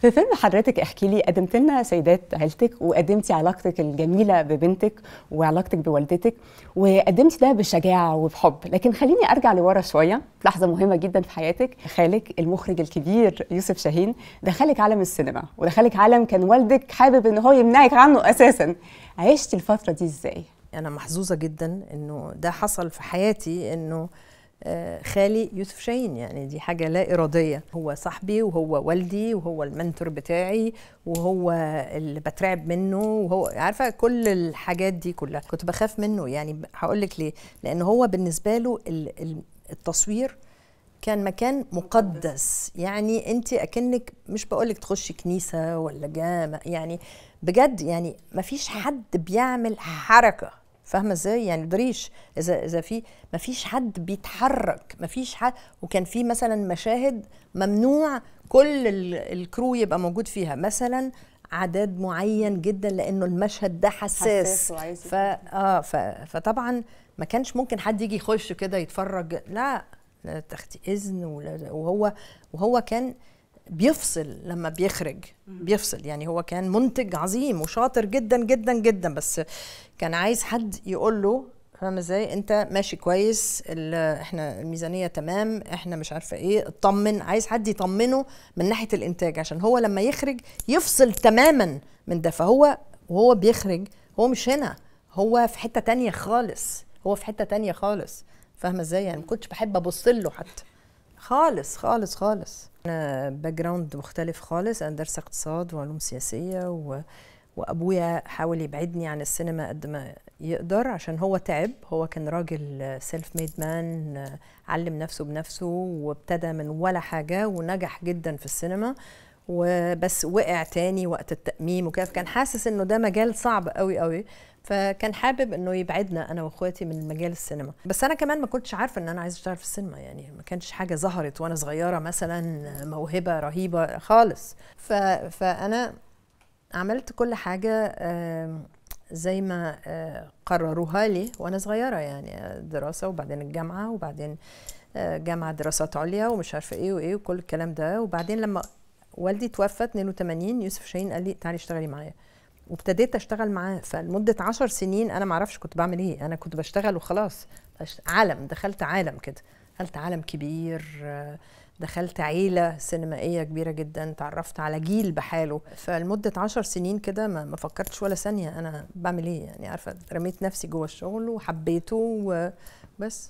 في فيلم حضرتك احكي لي قدمت لنا سيدات عيلتك وقدمتي علاقتك الجميله ببنتك وعلاقتك بوالدتك وقدمتي ده بشجاعه وبحب لكن خليني ارجع لورا شويه لحظه مهمه جدا في حياتك خالك المخرج الكبير يوسف شاهين دخلك عالم السينما ودخلك عالم كان والدك حابب ان هو يمنعك عنه اساسا عشتي الفتره دي ازاي انا محظوظه جدا انه ده حصل في حياتي انه خالي يوسف شاهين يعني دي حاجه لا اراديه هو صاحبي وهو والدي وهو المنتور بتاعي وهو اللي بترعب منه وهو عارفه كل الحاجات دي كلها كنت بخاف منه يعني هقول لك ليه لان هو بالنسبه له التصوير كان مكان مقدس يعني انت اكنك مش بقولك تخشي كنيسه ولا جامع يعني بجد يعني مفيش حد بيعمل حركه فاهمه ازاي يعني دريش اذا اذا في ما فيش حد بيتحرك ما فيش حد وكان في مثلا مشاهد ممنوع كل الكرو يبقى موجود فيها مثلا عدد معين جدا لانه المشهد ده حساس, حساس ف... آه ف... فطبعا ما كانش ممكن حد يجي يخش كده يتفرج لا تاخدي اذن وهو وهو كان بيفصل لما بيخرج بيفصل يعني هو كان منتج عظيم وشاطر جدا جدا جدا بس كان عايز حد يقول له فاهم ازاي انت ماشي كويس احنا الميزانيه تمام احنا مش عارفه ايه اطمن عايز حد يطمنه من ناحيه الانتاج عشان هو لما يخرج يفصل تماما من ده فهو وهو بيخرج هو مش هنا هو في حته تانية خالص هو في حته تانية خالص فاهمه ازاي يعني ما كنتش بحب ابص له حتى خالص خالص خالص انا باك جراوند مختلف خالص انا دارسه اقتصاد وعلوم سياسيه و... وابويا حاول يبعدني عن السينما قد ما يقدر عشان هو تعب هو كان راجل سيلف ميد مان علم نفسه بنفسه وابتدى من ولا حاجه ونجح جدا في السينما وبس وقع تاني وقت التأميم وكده كان حاسس انه ده مجال صعب قوي قوي فكان حابب انه يبعدنا انا واخواتي من مجال السينما بس انا كمان ما كنتش عارفه ان انا عايزه اشتغل في السينما يعني ما كانش حاجه ظهرت وانا صغيره مثلا موهبه رهيبه خالص ف... فانا عملت كل حاجه زي ما آه، قرروها لي وانا صغيره يعني دراسه وبعدين الجامعه وبعدين آه، جامعه دراسات عليا ومش عارفه ايه وايه وكل الكلام ده وبعدين لما والدي توفى 82 يوسف شاهين قال لي تعالي اشتغلي معايا وابتديت اشتغل معاه فلمده 10 سنين انا ما اعرفش كنت بعمل ايه انا كنت بشتغل وخلاص عالم دخلت عالم كده دخلت عالم كبير دخلت عيلة سينمائية كبيرة جدا تعرفت على جيل بحاله فلمدة عشر سنين كده ما فكرتش ولا ثانية أنا بعمل إيه يعني عارفة رميت نفسي جوه الشغل وحبيته وبس